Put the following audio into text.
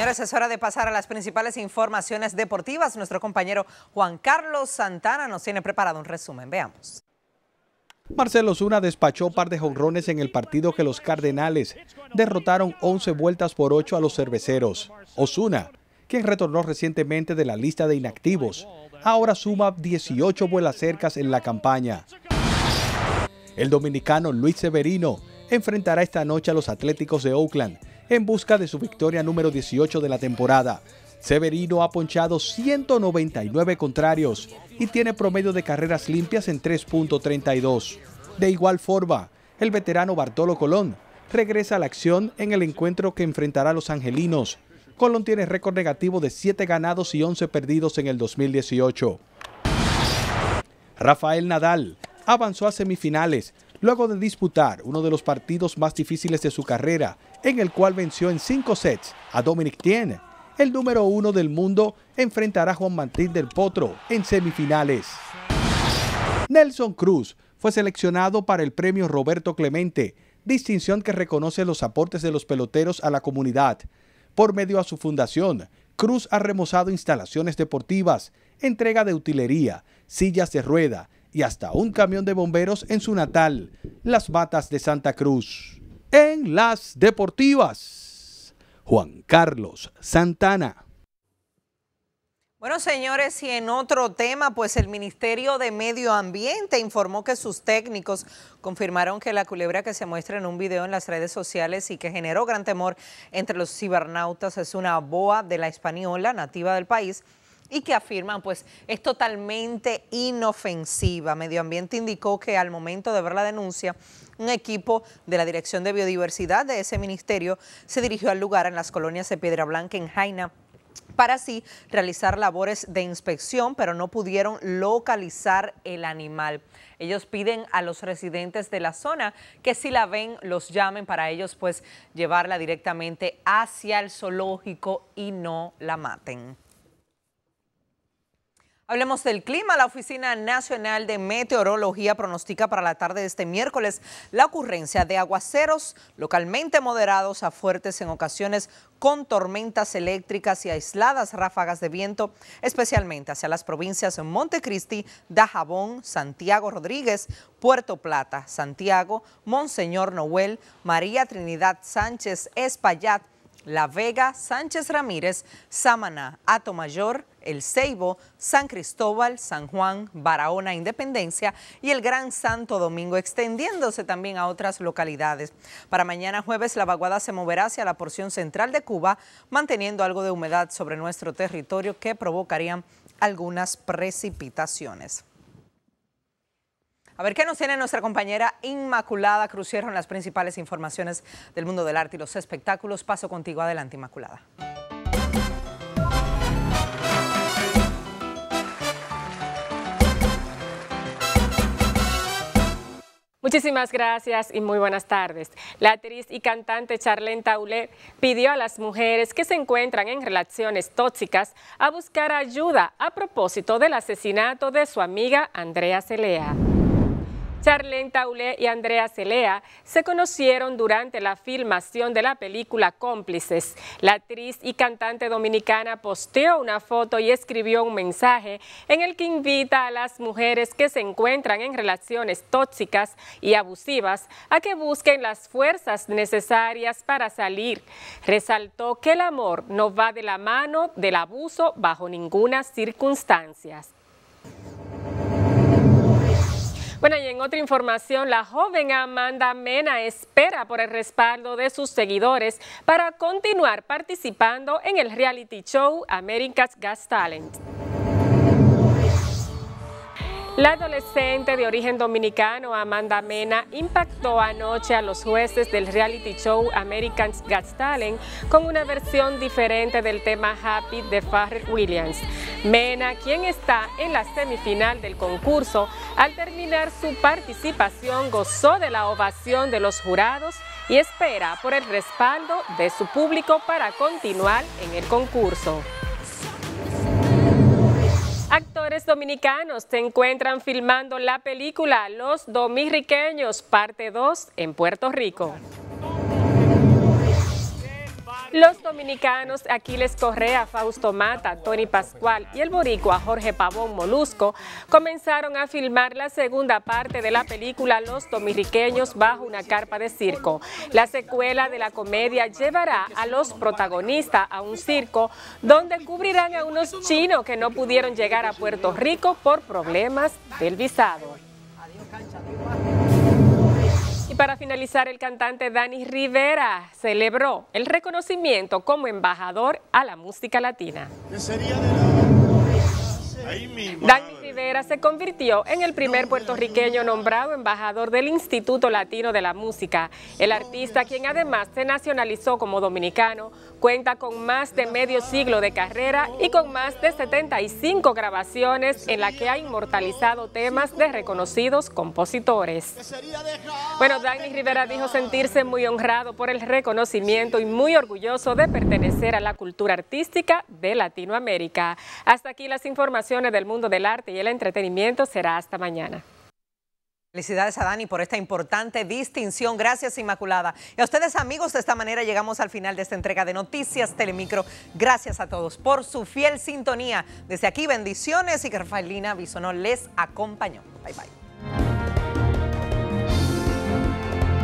Señores, es hora de pasar a las principales informaciones deportivas. Nuestro compañero Juan Carlos Santana nos tiene preparado un resumen. Veamos. Marcelo Osuna despachó un par de jonrones en el partido que los Cardenales derrotaron 11 vueltas por 8 a los cerveceros. Osuna, quien retornó recientemente de la lista de inactivos, ahora suma 18 vuelas cercas en la campaña. El dominicano Luis Severino enfrentará esta noche a los Atléticos de Oakland en busca de su victoria número 18 de la temporada. Severino ha ponchado 199 contrarios y tiene promedio de carreras limpias en 3.32. De igual forma, el veterano Bartolo Colón regresa a la acción en el encuentro que enfrentará a los angelinos. Colón tiene récord negativo de 7 ganados y 11 perdidos en el 2018. Rafael Nadal avanzó a semifinales luego de disputar uno de los partidos más difíciles de su carrera en el cual venció en cinco sets a Dominic Thiem. El número uno del mundo enfrentará a Juan Martín del Potro en semifinales. Nelson Cruz fue seleccionado para el premio Roberto Clemente, distinción que reconoce los aportes de los peloteros a la comunidad. Por medio a su fundación, Cruz ha remozado instalaciones deportivas, entrega de utilería, sillas de rueda y hasta un camión de bomberos en su natal, Las Matas de Santa Cruz en las deportivas. Juan Carlos Santana. Bueno, señores, y en otro tema, pues el Ministerio de Medio Ambiente informó que sus técnicos confirmaron que la culebra que se muestra en un video en las redes sociales y que generó gran temor entre los cibernautas es una boa de la española nativa del país y que afirman pues es totalmente inofensiva. Medio Ambiente indicó que al momento de ver la denuncia, un equipo de la Dirección de Biodiversidad de ese ministerio se dirigió al lugar en las colonias de Piedra Blanca en Jaina para así realizar labores de inspección, pero no pudieron localizar el animal. Ellos piden a los residentes de la zona que si la ven, los llamen para ellos pues llevarla directamente hacia el zoológico y no la maten. Hablemos del clima. La Oficina Nacional de Meteorología pronostica para la tarde de este miércoles la ocurrencia de aguaceros localmente moderados a fuertes en ocasiones con tormentas eléctricas y aisladas ráfagas de viento, especialmente hacia las provincias de Montecristi, Dajabón, Santiago Rodríguez, Puerto Plata, Santiago, Monseñor Noel, María Trinidad Sánchez, Espaillat, la Vega, Sánchez Ramírez, Samaná, Mayor, El Ceibo, San Cristóbal, San Juan, Barahona, Independencia y el Gran Santo Domingo, extendiéndose también a otras localidades. Para mañana jueves, la vaguada se moverá hacia la porción central de Cuba, manteniendo algo de humedad sobre nuestro territorio que provocarían algunas precipitaciones. A ver qué nos tiene nuestra compañera Inmaculada crucieron en las principales informaciones del mundo del arte y los espectáculos. Paso contigo adelante, Inmaculada. Muchísimas gracias y muy buenas tardes. La actriz y cantante Charlene Taulé pidió a las mujeres que se encuentran en relaciones tóxicas a buscar ayuda a propósito del asesinato de su amiga Andrea Celea. Charlene Taulé y Andrea Celea se conocieron durante la filmación de la película Cómplices. La actriz y cantante dominicana posteó una foto y escribió un mensaje en el que invita a las mujeres que se encuentran en relaciones tóxicas y abusivas a que busquen las fuerzas necesarias para salir. Resaltó que el amor no va de la mano del abuso bajo ninguna circunstancia. Bueno, y en otra información, la joven Amanda Mena espera por el respaldo de sus seguidores para continuar participando en el reality show America's Got Talent. La adolescente de origen dominicano Amanda Mena impactó anoche a los jueces del reality show American's Got Talent con una versión diferente del tema Happy de Farrell Williams. Mena, quien está en la semifinal del concurso, al terminar su participación gozó de la ovación de los jurados y espera por el respaldo de su público para continuar en el concurso dominicanos se encuentran filmando la película Los Dominriqueños, parte 2, en Puerto Rico. Los dominicanos Aquiles Correa, Fausto Mata, Tony Pascual y el boricua Jorge Pavón Molusco comenzaron a filmar la segunda parte de la película Los Dominriqueños bajo una carpa de circo. La secuela de la comedia llevará a los protagonistas a un circo donde cubrirán a unos chinos que no pudieron llegar a Puerto Rico por problemas del visado para finalizar, el cantante Dani Rivera celebró el reconocimiento como embajador a la música latina. Rivera se convirtió en el primer puertorriqueño nombrado embajador del Instituto Latino de la Música. El artista, quien además se nacionalizó como dominicano, cuenta con más de medio siglo de carrera y con más de 75 grabaciones en las que ha inmortalizado temas de reconocidos compositores. Bueno, Dani Rivera dijo sentirse muy honrado por el reconocimiento y muy orgulloso de pertenecer a la cultura artística de Latinoamérica. Hasta aquí las informaciones del mundo del arte y el Entretenimiento será hasta mañana. Felicidades a Dani por esta importante distinción. Gracias, Inmaculada. Y a ustedes, amigos, de esta manera llegamos al final de esta entrega de Noticias Telemicro. Gracias a todos por su fiel sintonía. Desde aquí, bendiciones y que Rafaelina Bisonó les acompañó. Bye, bye.